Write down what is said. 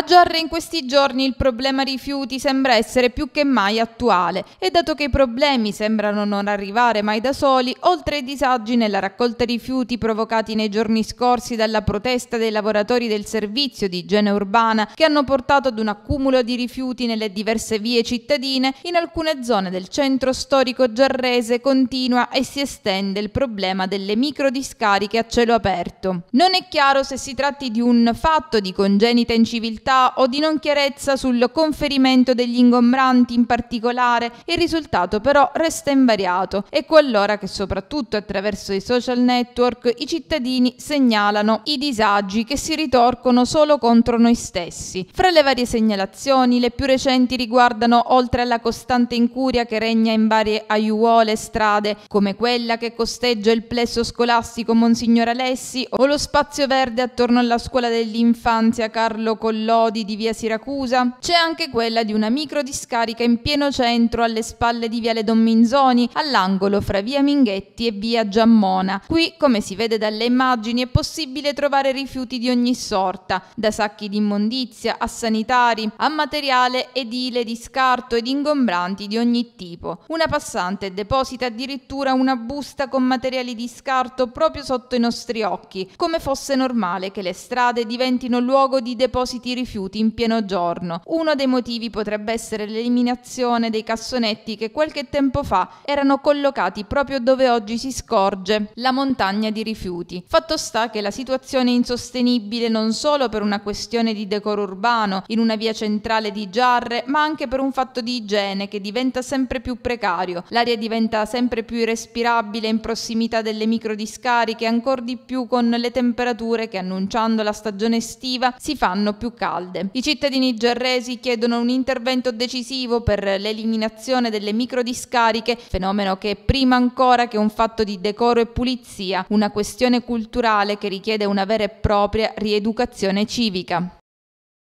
A Giorre in questi giorni il problema rifiuti sembra essere più che mai attuale e dato che i problemi sembrano non arrivare mai da soli, oltre ai disagi nella raccolta rifiuti provocati nei giorni scorsi dalla protesta dei lavoratori del servizio di igiene urbana che hanno portato ad un accumulo di rifiuti nelle diverse vie cittadine, in alcune zone del centro storico giarrese continua e si estende il problema delle microdiscariche a cielo aperto. Non è chiaro se si tratti di un fatto di congenita inciviltà necessità o di non chiarezza sul conferimento degli ingombranti in particolare, il risultato però resta invariato. Ecco allora che soprattutto attraverso i social network i cittadini segnalano i disagi che si ritorcono solo contro noi stessi. Fra le varie segnalazioni, le più recenti riguardano, oltre alla costante incuria che regna in varie aiuole e strade, come quella che costeggia il plesso scolastico Monsignor Alessi o lo spazio verde attorno alla scuola dell'infanzia Carlo Collo Lodi di via Siracusa. C'è anche quella di una microdiscarica in pieno centro alle spalle di viale Don Minzoni, all'angolo fra via Minghetti e via Giammona. Qui, come si vede dalle immagini, è possibile trovare rifiuti di ogni sorta, da sacchi di immondizia a sanitari, a materiale edile di scarto ed ingombranti di ogni tipo. Una passante deposita addirittura una busta con materiali di scarto proprio sotto i nostri occhi, come fosse normale che le strade diventino luogo di depositi rifiuti in pieno giorno. Uno dei motivi potrebbe essere l'eliminazione dei cassonetti che qualche tempo fa erano collocati proprio dove oggi si scorge la montagna di rifiuti. Fatto sta che la situazione è insostenibile non solo per una questione di decoro urbano in una via centrale di Giarre, ma anche per un fatto di igiene che diventa sempre più precario. L'aria diventa sempre più irrespirabile in prossimità delle microdiscariche, ancora di più con le temperature che annunciando la stagione estiva si fanno più calde calde. I cittadini gerresi chiedono un intervento decisivo per l'eliminazione delle microdiscariche, fenomeno che prima ancora che un fatto di decoro e pulizia, una questione culturale che richiede una vera e propria rieducazione civica.